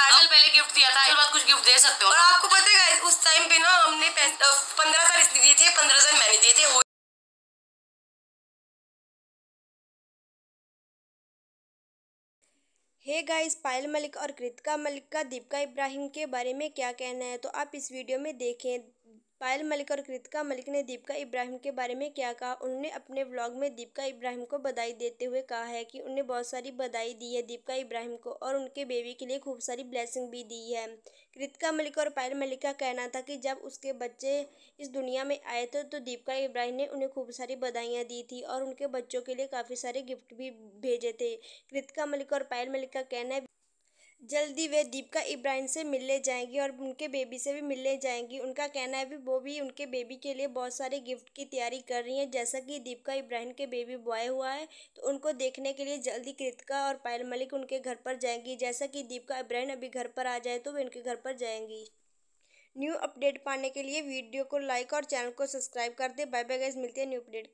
pedal पहले gift दिया था बाद कुछ गिफ्ट दे सकते हो और आपको पता है उस टाइम पे ना हमने पंद्रह हजार इसने दिए थे पंद्रह हजार मैंने दिए थे हे गाइस पायल मलिक और कृतिका मलिक का दीपिका इब्राहिम के बारे में क्या कहना है तो आप इस वीडियो में देखें पायल मलिक और कृतिका मलिक ने दीपिका इब्राहिम के बारे में क्या कहा उन्होंने अपने व्लॉग में दीपिका इब्राहिम को बधाई देते हुए कहा है कि उन्हें बहुत सारी बधाई दी है दीपिका इब्राहिम को और उनके बेबी के लिए खूब सारी ब्लेसिंग भी दी है कृतिका मलिक और पायल मलिक का कहना था कि जब उसके बच्चे इस दुनिया में आए थे तो दीपिका इब्राहिम ने उन्हें खूब सारी बधाइयाँ दी थी और उनके बच्चों के लिए काफ़ी सारे गिफ्ट भी भेजे थे कृतिका मलिक और पायल मलिक का कहना है जल्दी वे दीपिका इब्राहिम से मिलने जाएंगी और उनके बेबी से भी मिलने जाएंगी उनका कहना है भी वो भी उनके बेबी के लिए बहुत सारे गिफ्ट की तैयारी कर रही हैं जैसा कि दीपिका इब्राहिम के बेबी बॉय हुआ है तो उनको देखने के लिए जल्दी कृतिका और पायल मलिक उनके घर पर जाएंगी जैसा कि दीपिका इब्राहिम अभी घर पर आ जाए तो वे उनके घर पर जाएंगी न्यू अपडेट पाने के लिए वीडियो को लाइक और चैनल को सब्सक्राइब कर दे बाय बाय गाइज मिलते हैं न्यू अपडेट